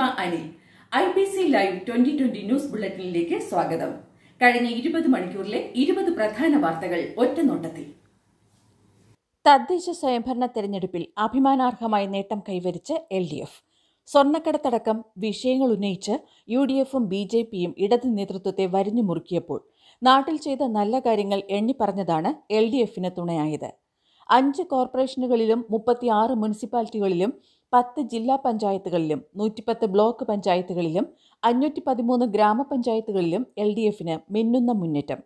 Fathima Anil I B C live twenty twenty news ബുള്ളറ്റിനിലേക്ക് സ്വാഗതം കഴിഞ്ഞ ഇരുപത് മണിക്കൂറിലെ ഇരുപത് പ്രധാന വാർത്തകൾ ഒറ്റനോട്ടത്തിൽ തദ്ദേശ സ്വയംഭരണ തെരഞ്ഞെടുപ്പിൽ അഭിമാനാർഹമായ നേട്ടം കൈവരിച്ച് എൽ ഡി എഫ് സ്വർണ്ണക്കടത്തടക്കം വിഷയങ്ങൾ ഉന്നയിച്ച് യു ഡി എഫും ബി ജെ പിയും ഇടത് നേതൃത്വത്തെ വരിഞ്ഞു മുറുക്കിയപ്പോൾ നാട്ടിൽ ചെയ്ത നല്ല കാര്യങ്ങൾ എണ്ണിപ്പറഞ്ഞതാണ് എൽ ഡി എഫിന് തുണയായത് അഞ്ച് കോർപ്പറേഷനുകളിലും മുപ്പത്തിയാറ് മുനിസിപ്പാലിറ്റികളിലും പത്ത് ജില്ലാ പഞ്ചായത്തുകളിലും നൂറ്റിപ്പത്ത് ബ്ലോക്ക് പഞ്ചായത്തുകളിലും അഞ്ഞൂറ്റി പതിമൂന്ന് ഗ്രാമപഞ്ചായത്തുകളിലും എൽ ഡി എഫിന് മിന്നുന്ന മുന്നേറ്റം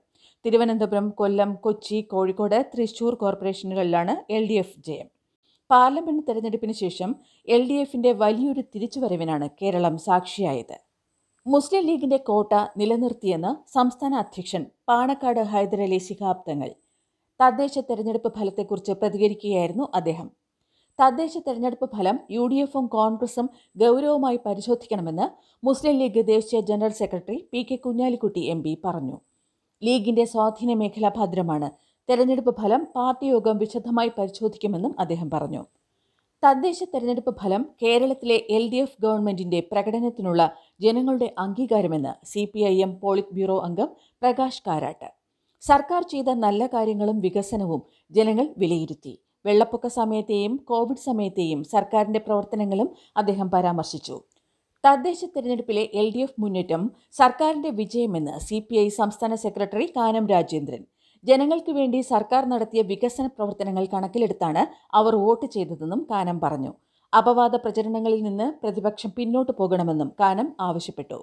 തിരുവനന്തപുരം കൊല്ലം കൊച്ചി കോഴിക്കോട് തൃശൂർ കോർപ്പറേഷനുകളിലാണ് എൽ ഡി എഫ് ജയം പാർലമെന്റ് തെരഞ്ഞെടുപ്പിന് ശേഷം എൽ ഡി എഫിന്റെ വലിയൊരു തിരിച്ചുവരവിനാണ് കേരളം സാക്ഷിയായത് മുസ്ലിം ലീഗിന്റെ കോട്ട നിലനിർത്തിയെന്ന് സംസ്ഥാന അധ്യക്ഷൻ പാണക്കാട് ഹൈദരലി ശിഹാബ് തങ്ങൾ തദ്ദേശ തെരഞ്ഞെടുപ്പ് ഫലത്തെക്കുറിച്ച് പ്രതികരിക്കുകയായിരുന്നു അദ്ദേഹം തദ്ദേശ തെരഞ്ഞെടുപ്പ് ഫലം യു ഡി എഫും കോൺഗ്രസും ഗൗരവമായി പരിശോധിക്കണമെന്ന് മുസ്ലിം ലീഗ് ദേശീയ general secretary P K Kunhalikutty M P പറഞ്ഞു ലീഗിന്റെ സ്വാധീന മേഖല ഭദ്രമാണ് തെരഞ്ഞെടുപ്പ് ഫലം പാർട്ടി യോഗം വിശദമായി പരിശോധിക്കുമെന്നും അദ്ദേഹം പറഞ്ഞു തദ്ദേശ തെരഞ്ഞെടുപ്പ് ഫലം കേരളത്തിലെ എൽ ഡി എഫ് ഗവൺമെന്റിന്റെ പ്രകടനത്തിനുള്ള ജനങ്ങളുടെ അംഗീകാരമെന്ന് C P I M politburo അംഗം പ്രകാശ് കാരാട്ട് സർക്കാർ ചെയ്ത നല്ല കാര്യങ്ങളും വികസനവും ജനങ്ങൾ വിലയിരുത്തി വെള്ളപ്പൊക്ക സമയത്തെയും കോവിഡ് സമയത്തെയും സർക്കാരിന്റെ പ്രവർത്തനങ്ങളും അദ്ദേഹം പരാമർശിച്ചു തദ്ദേശ തെരഞ്ഞെടുപ്പിലെ എൽ ഡി എഫ് മുന്നേറ്റം സർക്കാരിന്റെ വിജയമെന്ന് സി പി ഐ സംസ്ഥാന സെക്രട്ടറി കാനം രാജേന്ദ്രൻ ജനങ്ങൾക്ക് വേണ്ടി സർക്കാർ നടത്തിയ വികസന പ്രവർത്തനങ്ങൾ കണക്കിലെടുത്താണ് അവർ വോട്ട് ചെയ്തതെന്നും കാനം പറഞ്ഞു അപവാദ പ്രചരണങ്ങളിൽ നിന്ന് പ്രതിപക്ഷം പിന്നോട്ടു പോകണമെന്നും കാനം ആവശ്യപ്പെട്ടു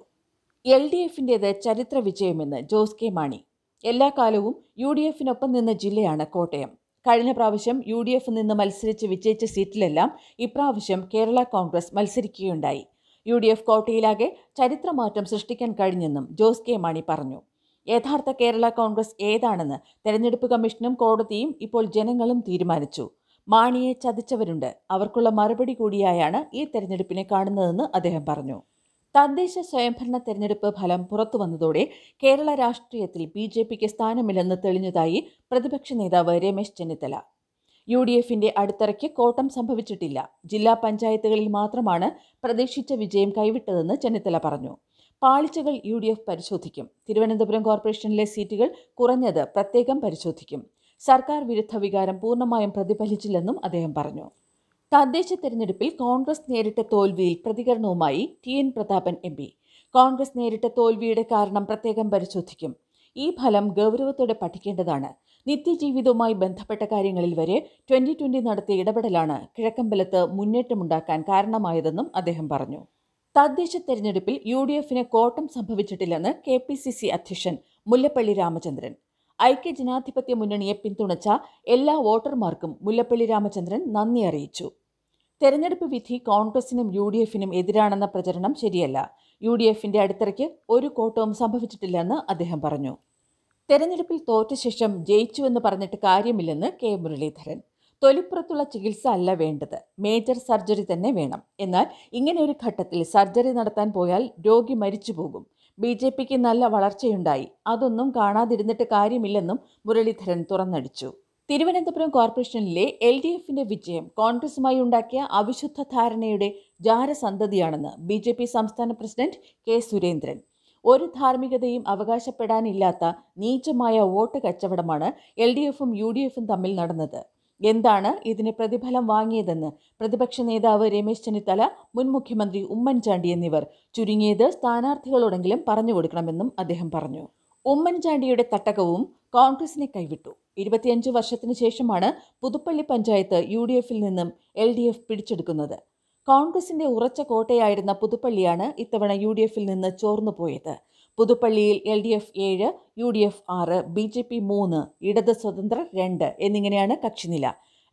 എൽ ഡി എഫിൻ്റേത് ചരിത്ര വിജയമെന്ന് ജോസ് കെ മാണി എല്ലാ കാലവും യു ഡി എഫിനൊപ്പം നിന്ന ജില്ലയാണ് കോട്ടയം കഴിഞ്ഞ പ്രാവശ്യം യു ഡി എഫ് നിന്ന് മത്സരിച്ച് വിജയിച്ച സീറ്റിലെല്ലാം ഇപ്രാവശ്യം കേരള കോൺഗ്രസ് മത്സരിക്കുകയുണ്ടായി യു ഡി എഫ് കോട്ടയിലാകെ ചരിത്രമാറ്റം സൃഷ്ടിക്കാൻ കഴിഞ്ഞെന്നും ജോസ് കെ മാണി പറഞ്ഞു യഥാർത്ഥ കേരള കോൺഗ്രസ് ഏതാണെന്ന് തെരഞ്ഞെടുപ്പ് കമ്മീഷനും കോടതിയും ഇപ്പോൾ ജനങ്ങളും തീരുമാനിച്ചു മാണിയെ ചതിച്ചവരുണ്ട് അവർക്കുള്ള മറുപടി കൂടിയായാണ് ഈ തെരഞ്ഞെടുപ്പിനെ കാണുന്നതെന്ന് അദ്ദേഹം പറഞ്ഞു തദ്ദേശ സ്വയംഭരണ തെരഞ്ഞെടുപ്പ് ഫലം പുറത്തു വന്നതോടെ കേരള രാഷ്ട്രീയത്തിൽ ബി ജെ പിക്ക് സ്ഥാനമില്ലെന്ന് തെളിഞ്ഞതായി പ്രതിപക്ഷ നേതാവ് രമേശ് ചെന്നിത്തല യു ഡി എഫിന്റെ അടിത്തറയ്ക്ക് കോട്ടം സംഭവിച്ചിട്ടില്ല ജില്ലാ പഞ്ചായത്തുകളിൽ മാത്രമാണ് പ്രതീക്ഷിച്ച വിജയം കൈവിട്ടതെന്ന് ചെന്നിത്തല പറഞ്ഞു പാളിച്ചകൾ യു ഡി എഫ് പരിശോധിക്കും തിരുവനന്തപുരം കോർപ്പറേഷനിലെ സീറ്റുകൾ കുറഞ്ഞത് പ്രത്യേകം പരിശോധിക്കും സർക്കാർ വിരുദ്ധ വികാരം പൂർണ്ണമായും പ്രതിഫലിച്ചില്ലെന്നും അദ്ദേഹം പറഞ്ഞു തദ്ദേശ തെരഞ്ഞെടുപ്പിൽ കോൺഗ്രസ് നേരിട്ട തോൽവിയിൽ പ്രതികരണവുമായി T N Prathapan M P Congress നേരിട്ട തോൽവിയുടെ കാരണം പ്രത്യേകം പരിശോധിക്കും ഈ ഫലം ഗൗരവത്തോടെ പഠിക്കേണ്ടതാണ് നിത്യജീവിതവുമായി ബന്ധപ്പെട്ട കാര്യങ്ങളിൽ വരെ ട്വന്റി ട്വന്റി നടത്തിയ ഇടപെടലാണ് കിഴക്കമ്പലത്ത് മുന്നേറ്റമുണ്ടാക്കാൻ കാരണമായതെന്നും അദ്ദേഹം പറഞ്ഞു തദ്ദേശ തെരഞ്ഞെടുപ്പിൽ യു ഡി എഫിന് കോട്ടം സംഭവിച്ചിട്ടില്ലെന്ന് കെ പി സി സി അധ്യക്ഷൻ മുല്ലപ്പള്ളി രാമചന്ദ്രൻ ഐക്യജനാധിപത്യ മുന്നണിയെ പിന്തുണച്ച എല്ലാ വോട്ടർമാർക്കും മുല്ലപ്പള്ളി രാമചന്ദ്രൻ നന്ദി അറിയിച്ചു തെരഞ്ഞെടുപ്പ് വിധി കോൺഗ്രസിനും യു ഡി എഫിനും എതിരാണെന്ന പ്രചരണം ശരിയല്ല യു ഡി എഫിന്റെ അടിത്തറയ്ക്ക് ഒരു കോട്ടവും സംഭവിച്ചിട്ടില്ലെന്ന് അദ്ദേഹം പറഞ്ഞു തെരഞ്ഞെടുപ്പിൽ തോറ്റ ശേഷം ജയിച്ചുവെന്ന് പറഞ്ഞിട്ട് കാര്യമില്ലെന്ന് കെ മുരളീധരൻ തൊലിപ്പുറത്തുള്ള ചികിത്സ അല്ല വേണ്ടത് മേജർ സർജറി തന്നെ വേണം എന്നാൽ ഇങ്ങനെ ഒരു ഘട്ടത്തിൽ സർജറി നടത്താൻ പോയാൽ രോഗി മരിച്ചു പോകും ബി ജെ പിക്ക് നല്ല വളർച്ചയുണ്ടായി അതൊന്നും കാണാതിരുന്നിട്ട് കാര്യമില്ലെന്നും മുരളീധരൻ തുറന്നടിച്ചു തിരുവനന്തപുരം കോർപ്പറേഷനിലെ എൽ ഡി എഫിന്റെ വിജയം കോൺഗ്രസുമായി ഉണ്ടാക്കിയ അവിശുദ്ധ ധാരണയുടെ ജാരസന്തതിയാണെന്ന് ബി ജെ പി സംസ്ഥാന പ്രസിഡന്റ് കെ സുരേന്ദ്രൻ ഒരു ധാർമ്മികതയും അവകാശപ്പെടാനില്ലാത്ത നീചമായ വോട്ട് കച്ചവടമാണ് എൽ ഡി എഫും യു ഡി എഫും തമ്മിൽ നടന്നത് എന്താണ് ഇതിന് പ്രതിഫലം വാങ്ങിയതെന്ന് പ്രതിപക്ഷ നേതാവ് രമേശ് ചെന്നിത്തല മുൻ മുഖ്യമന്ത്രി ഉമ്മൻചാണ്ടി എന്നിവർ ചുരുങ്ങിയത് സ്ഥാനാർത്ഥികളോടെങ്കിലും പറഞ്ഞു കൊടുക്കണമെന്നും അദ്ദേഹം പറഞ്ഞു ഉമ്മൻചാണ്ടിയുടെ തട്ടകവും കോൺഗ്രസിനെ കൈവിട്ടു ഇരുപത്തിയഞ്ച് വർഷത്തിനു ശേഷമാണ് പുതുപ്പള്ളി പഞ്ചായത്ത് യു ഡി എഫിൽ നിന്നും എൽ ഡി എഫ് പിടിച്ചെടുക്കുന്നത് കോൺഗ്രസിന്റെ ഉറച്ച കോട്ടയായിരുന്ന പുതുപ്പള്ളിയാണ് ഇത്തവണ യു ഡി എഫിൽ നിന്ന് ചോർന്നു പോയത് പുതുപ്പള്ളിയിൽ എൽ ഡി എഫ് ഏഴ് യു ഡി എഫ് ആറ് ബി ജെ പി മൂന്ന് ഇടത് സ്വതന്ത്രർ രണ്ട് എന്നിങ്ങനെയാണ് കക്ഷിനില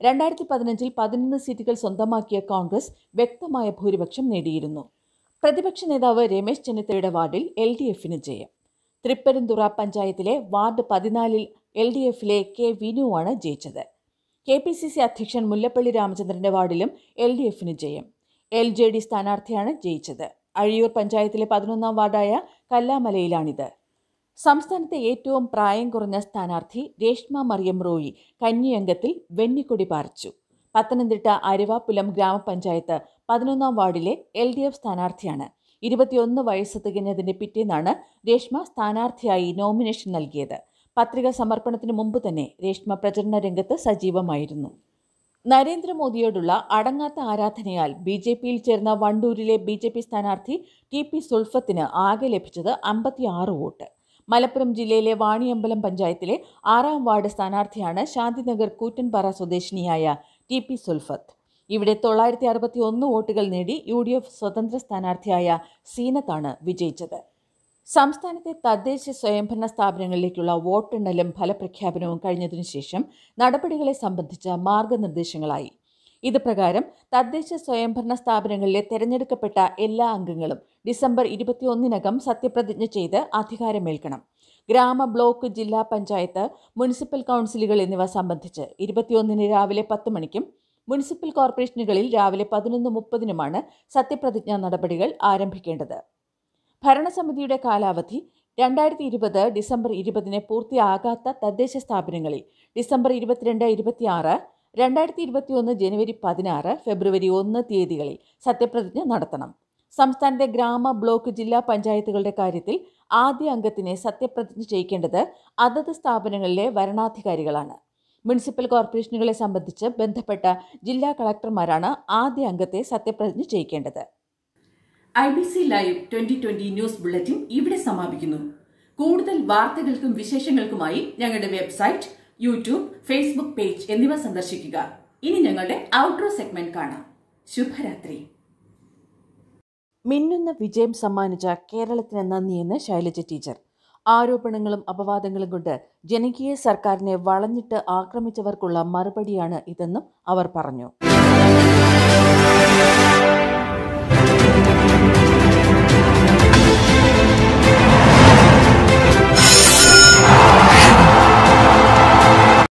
രണ്ടായിരത്തി പതിനഞ്ചിൽ പതിനൊന്ന് സീറ്റുകൾ സ്വന്തമാക്കിയ കോൺഗ്രസ് വ്യക്തമായ ഭൂരിപക്ഷം നേടിയിരുന്നു പ്രതിപക്ഷ നേതാവ് രമേശ് ചെന്നിത്തലയുടെ വാർഡിൽ എൽ ഡി എഫിന് ജയം തൃപ്പരന്തുറ പഞ്ചായത്തിലെ വാർഡ് പതിനാലിൽ എൽ ഡി എഫിലെ കെ വിനുവാണ് ജയിച്ചത് കെ പി സി സി അധ്യക്ഷൻ മുല്ലപ്പള്ളി രാമചന്ദ്രന്റെ വാർഡിലും എൽ ഡി എഫിന് ജയം എൽ ജെ ഡി സ്ഥാനാർത്ഥിയാണ് ജയിച്ചത് അഴിയൂർ പഞ്ചായത്തിലെ പതിനൊന്നാം വാർഡായ കല്ലാമലയിലാണിത് സംസ്ഥാനത്തെ ഏറ്റവും പ്രായം കുറഞ്ഞ സ്ഥാനാർത്ഥി രേഷ്മ മറിയം റോയി കന്നിയംഗത്തിൽ വെന്നിക്കൊടി പാറിച്ചു പത്തനംതിട്ട അരുവാപ്പുലം ഗ്രാമപഞ്ചായത്ത് പതിനൊന്നാം വാർഡിലെ എൽ ഡി എഫ് സ്ഥാനാർത്ഥിയാണ് ഇരുപത്തിയൊന്ന് വയസ്സ് തികഞ്ഞതിന് പിറ്റേന്നാണ് രേഷ്മ സ്ഥാനാർത്ഥിയായി നോമിനേഷൻ നൽകിയത് പത്രിക സമർപ്പണത്തിന് മുമ്പ് തന്നെ രേഷ്മ പ്രചരണ രംഗത്ത് സജീവമായിരുന്നു നരേന്ദ്രമോദിയോടുള്ള അടങ്ങാത്ത ആരാധനയാൽ ബി ജെ പിയിൽ ചേർന്ന വണ്ടൂരിലെ ബി ജെ പി സ്ഥാനാർത്ഥി ടി പി സുൽഫത്തിന് ആകെ ലഭിച്ചത് അമ്പത്തിയാറ് വോട്ട് മലപ്പുറം ജില്ലയിലെ വാണിയമ്പലം പഞ്ചായത്തിലെ ആറാം വാർഡ് സ്ഥാനാർത്ഥിയാണ് ശാന്തിനഗർ കൂറ്റൻപാറ സ്വദേശിനിയായ ടി പി സുൽഫത്ത് ഇവിടെ തൊള്ളായിരത്തി അറുപത്തി ഒന്ന് വോട്ടുകൾ നേടി യു ഡി എഫ് സ്വതന്ത്ര സ്ഥാനാർത്ഥിയായ സീനത്താണ് വിജയിച്ചത് സംസ്ഥാനത്തെ തദ്ദേശ സ്വയംഭരണ സ്ഥാപനങ്ങളിലേക്കുള്ള വോട്ടെണ്ണലും ഫലപ്രഖ്യാപനവും കഴിഞ്ഞതിനു ശേഷം നടപടികളെ സംബന്ധിച്ച മാർഗനിർദ്ദേശങ്ങളായി ഇത് പ്രകാരം തദ്ദേശ സ്വയംഭരണ സ്ഥാപനങ്ങളിലെ തെരഞ്ഞെടുക്കപ്പെട്ട എല്ലാ അംഗങ്ങളും ഡിസംബർ ഇരുപത്തിയൊന്നിനകം സത്യപ്രതിജ്ഞ ചെയ്ത് അധികാരമേൽക്കണം ഗ്രാമ ബ്ലോക്ക് ജില്ലാ പഞ്ചായത്ത് മുനിസിപ്പൽ കൗൺസിലുകൾ എന്നിവ സംബന്ധിച്ച് ഇരുപത്തിയൊന്നിന് രാവിലെ പത്ത് മണിക്കും മുനിസിപ്പൽ കോർപ്പറേഷനുകളിൽ രാവിലെ പതിനൊന്ന് മുപ്പതിനുമാണ് സത്യപ്രതിജ്ഞാ നടപടികൾ ആരംഭിക്കേണ്ടത് ഭരണസമിതിയുടെ കാലാവധി രണ്ടായിരത്തി ഇരുപത് ഡിസംബർ ഇരുപതിന് പൂർത്തിയാകാത്ത തദ്ദേശ സ്ഥാപനങ്ങളിൽ ഡിസംബർ ഇരുപത്തിരണ്ട് ഇരുപത്തിയാറ് രണ്ടായിരത്തി ഇരുപത്തിയൊന്ന് ജനുവരി പതിനാറ് ഫെബ്രുവരി ഒന്ന് തീയതികളിൽ സത്യപ്രതിജ്ഞ നടത്തണം സംസ്ഥാനത്തെ ഗ്രാമ ബ്ലോക്ക് ജില്ലാ പഞ്ചായത്തുകളുടെ കാര്യത്തിൽ ആദ്യ അംഗത്തിനെ സത്യപ്രതിജ്ഞ ചെയ്യിക്കേണ്ടത് അതത് സ്ഥാപനങ്ങളിലെ വരണാധികാരികളാണ് മുനിസിപ്പൽ കോർപ്പറേഷനുകളെ സംബന്ധിച്ച് ബന്ധപ്പെട്ട ജില്ലാ കളക്ടർമാരാണ് ആദ്യ അംഗത്തെ സത്യപ്രതിജ്ഞ ചെയ്യിക്കേണ്ടത് I B C live twenty twenty news bulletin ഇവിടെ സമാപിക്കുന്നു കൂടുതൽ വാർത്തകൾക്കും വിശേഷങ്ങൾക്കുമായി ഞങ്ങളുടെ വെബ്സൈറ്റ് യൂട്യൂബ് ഫേസ്ബുക്ക് പേജ് എന്നിവ സന്ദർശിക്കുക ഇനി ഞങ്ങളുടെ ഔട്ട്ഡോർ സെഗ്മെന്റ് കാണാം ശുഭരാത്രി മിന്നുന്ന വിജയം സമ്മാനിച്ച കേരളത്തിന് നന്ദിയെന്ന് ശൈലജ ടീച്ചർ ആരോപണങ്ങളും അപവാദങ്ങളും കൊണ്ട് ജനകീയ സർക്കാരിനെ വളഞ്ഞിട്ട് ആക്രമിച്ചവർക്കുള്ള മറുപടിയാണ് ഇതെന്നും അവർ പറഞ്ഞു